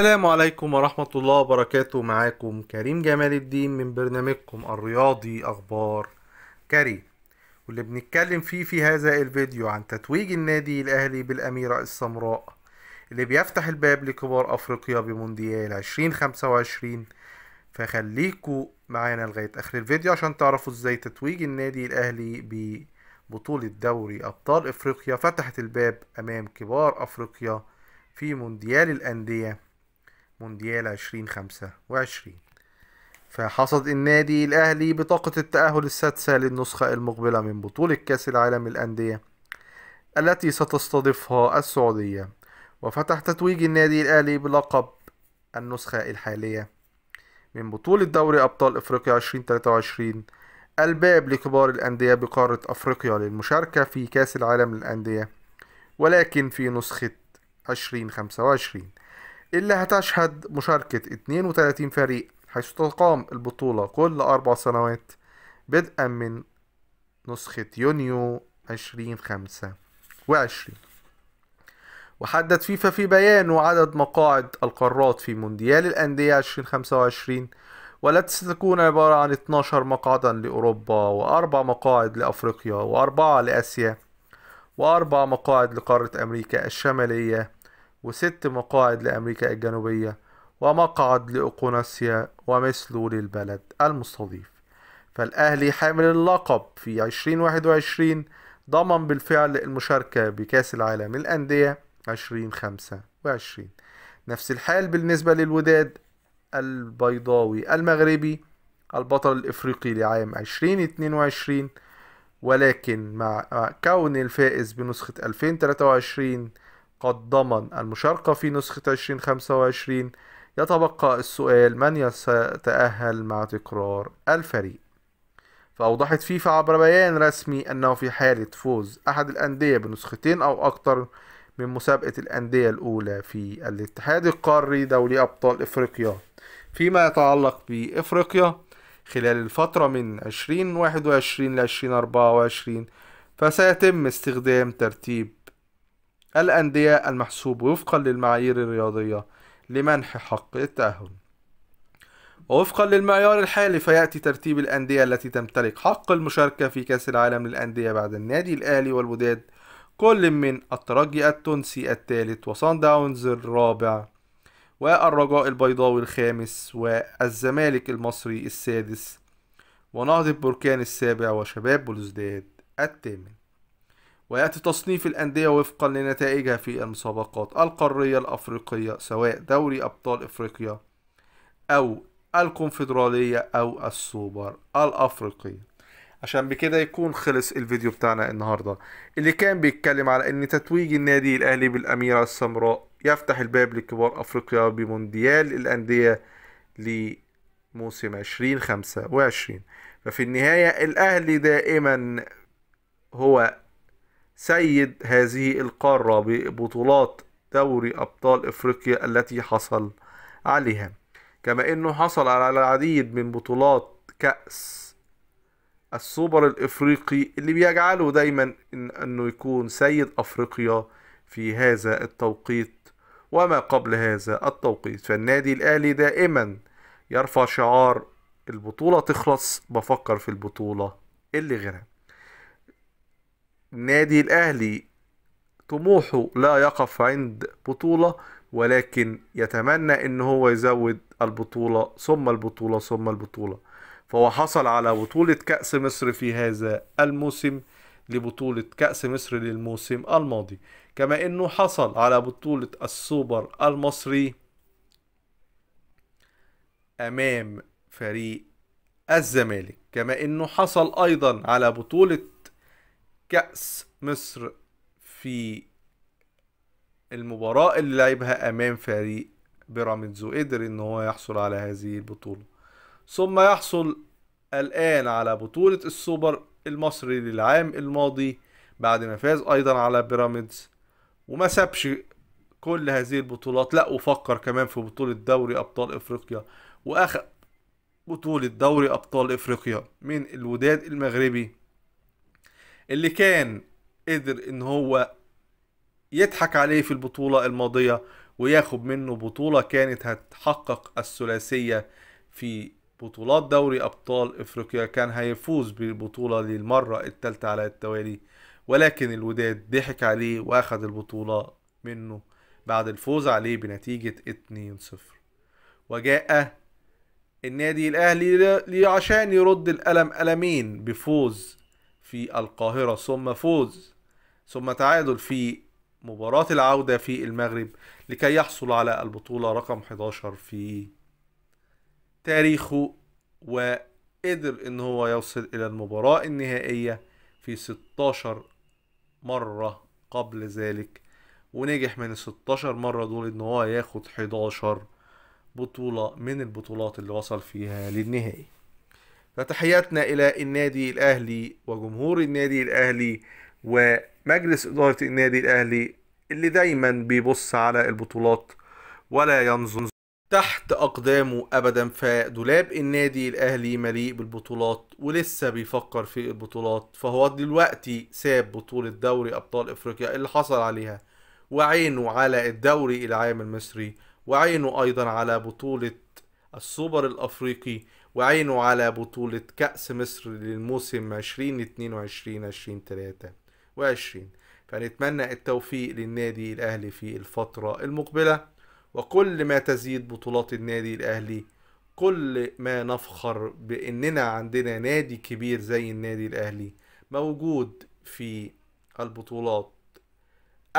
السلام عليكم ورحمة الله وبركاته معاكم كريم جمال الدين من برنامجكم الرياضي أخبار كريم واللي بنتكلم فيه في هذا الفيديو عن تتويج النادي الأهلي بالأميرة السمراء اللي بيفتح الباب لكبار أفريقيا بمونديال 2025 فخليكوا معانا لغاية آخر الفيديو عشان تعرفوا ازاي تتويج النادي الأهلي ببطولة دوري أبطال أفريقيا فتحت الباب أمام كبار أفريقيا في مونديال الأندية مونديال عشرين خمسة وعشرين فحصد النادي الأهلي بطاقة التأهل السادسة للنسخة المقبلة من بطولة كأس العالم الأندية التي ستستضيفها السعودية وفتح تتويج النادي الأهلي بلقب النسخة الحالية من بطولة دوري أبطال أفريقيا 2023 الباب لكبار الأندية بقارة أفريقيا للمشاركة في كأس العالم للأندية ولكن في نسخة 2025 اللي هتشهد مشاركة 32 فريق حيث تقام البطولة كل أربع سنوات بدءا من نسخة يونيو 2025 وحدد فيفا في بيانه عدد مقاعد القارات في مونديال الأندية 2025 والتي ستكون عبارة عن 12 مقعدا لأوروبا وأربع مقاعد لأفريقيا وأربعة لآسيا وأربع مقاعد لقارة أمريكا الشمالية وست مقاعد لأمريكا الجنوبية ومقعد لأقوناسيا ومثله للبلد المستضيف فالأهلي حامل اللقب في 2021 ضمن بالفعل المشاركة بكأس العالم الأندية 2025 نفس الحال بالنسبة للوداد البيضاوي المغربي البطل الإفريقي لعام 2022 ولكن مع كون الفائز بنسخة 2023 قد ضمن المشاركة في نسخة 2025 يتبقى السؤال من يتأهل مع تكرار الفريق فأوضحت فيفا عبر بيان رسمي أنه في حالة فوز أحد الأندية بنسختين أو أكثر من مسابقة الأندية الأولى في الاتحاد القاري دولي أبطال إفريقيا فيما يتعلق بإفريقيا خلال الفترة من 2021 ل 2024 فسيتم استخدام ترتيب الأندية المحسوب وفقا للمعايير الرياضية لمنح حق التأهل ووفقا للمعيار الحالي فيأتي ترتيب الأندية التي تمتلك حق المشاركة في كأس العالم للأندية بعد النادي الأهلي والوداد كل من الترجي التونسي الثالث وصن داونز الرابع والرجاء البيضاوي الخامس والزمالك المصري السادس ونهضة بركان السابع وشباب بلوزداد الثامن ويأتي تصنيف الأندية وفقا لنتائجها في المسابقات القارية الأفريقية سواء دوري أبطال إفريقيا أو الكونفدرالية أو السوبر الأفريقي عشان بكده يكون خلص الفيديو بتاعنا النهاردة اللي كان بيتكلم على ان تتويج النادي الاهلي بالاميرة السمراء يفتح الباب لكبار افريقيا بمونديال الاندية لموسم عشرين خمسة وعشرين ففي النهاية الاهلي دائما هو سيد هذه القارة ببطولات دوري أبطال إفريقيا التي حصل عليها كما أنه حصل على العديد من بطولات كأس السوبر الإفريقي اللي بيجعله دايما أنه يكون سيد أفريقيا في هذا التوقيت وما قبل هذا التوقيت فالنادي الأهلي دائما يرفع شعار البطولة تخلص بفكر في البطولة اللي غيرها النادي الأهلي طموحه لا يقف عند بطولة ولكن يتمنى ان هو يزود البطولة ثم البطولة ثم البطولة فهو حصل على بطولة كأس مصر في هذا الموسم لبطولة كأس مصر للموسم الماضي كما انه حصل على بطولة السوبر المصري امام فريق الزمالك كما انه حصل ايضا على بطولة كأس مصر في المباراة اللي لعبها أمام فريق بيراميدز وقدر إن هو يحصل على هذه البطولة ثم يحصل الآن على بطولة السوبر المصري للعام الماضي بعد ما فاز أيضا على بيراميدز وما سابش كل هذه البطولات لا وفكر كمان في بطولة دوري أبطال إفريقيا وأخذ بطولة دوري أبطال إفريقيا من الوداد المغربي اللي كان قدر ان هو يضحك عليه في البطولة الماضية وياخد منه بطولة كانت هتحقق الثلاثية في بطولات دوري أبطال إفريقيا كان هيفوز بالبطولة للمرة التالتة على التوالي ولكن الوداد ضحك عليه وأخد البطولة منه بعد الفوز عليه بنتيجة 2-0 وجاء النادي الأهلي عشان يرد الألم ألمين بفوز في القاهرة ثم فوز ثم تعادل في مباراة العودة في المغرب لكي يحصل على البطولة رقم 11 في تاريخه وقدر ان هو يوصل الى المباراة النهائية في 16 مرة قبل ذلك ونجح من 16 مرة دول ان هو ياخد 11 بطولة من البطولات اللي وصل فيها للنهائي فتحياتنا إلى النادي الأهلي وجمهور النادي الأهلي ومجلس إدارة النادي الأهلي اللي دايما بيبص على البطولات ولا ينظر تحت أقدامه أبدا فدولاب النادي الأهلي مليء بالبطولات ولسه بيفكر في البطولات فهو دلوقتي ساب بطولة دوري أبطال إفريقيا اللي حصل عليها وعينه على الدوري العام المصري وعينه أيضا على بطولة السوبر الأفريقي وعينه على بطولة كأس مصر للموسم 2022-2023 وعشرين فنتمنى التوفيق للنادي الأهلي في الفترة المقبلة وكل ما تزيد بطولات النادي الأهلي كل ما نفخر بأننا عندنا نادي كبير زي النادي الأهلي موجود في البطولات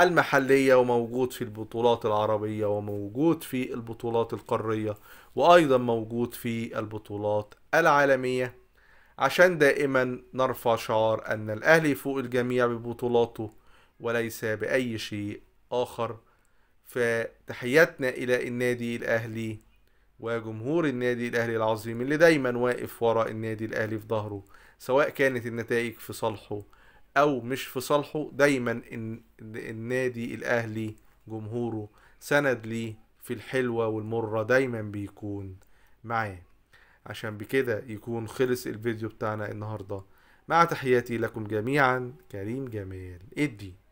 المحلية وموجود في البطولات العربية وموجود في البطولات القارية وأيضا موجود في البطولات العالمية عشان دائما نرفع شعار أن الأهلي فوق الجميع ببطولاته وليس بأي شيء آخر فتحياتنا إلى النادي الأهلي وجمهور النادي الأهلي العظيم اللي دايما واقف وراء النادي الأهلي في ظهره سواء كانت النتائج في صالحه او مش في صالحه دايما النادي الاهلي جمهوره سند ليه في الحلوه والمره دايما بيكون معاه عشان بكده يكون خلص الفيديو بتاعنا النهارده مع تحياتي لكم جميعا كريم جمال ادي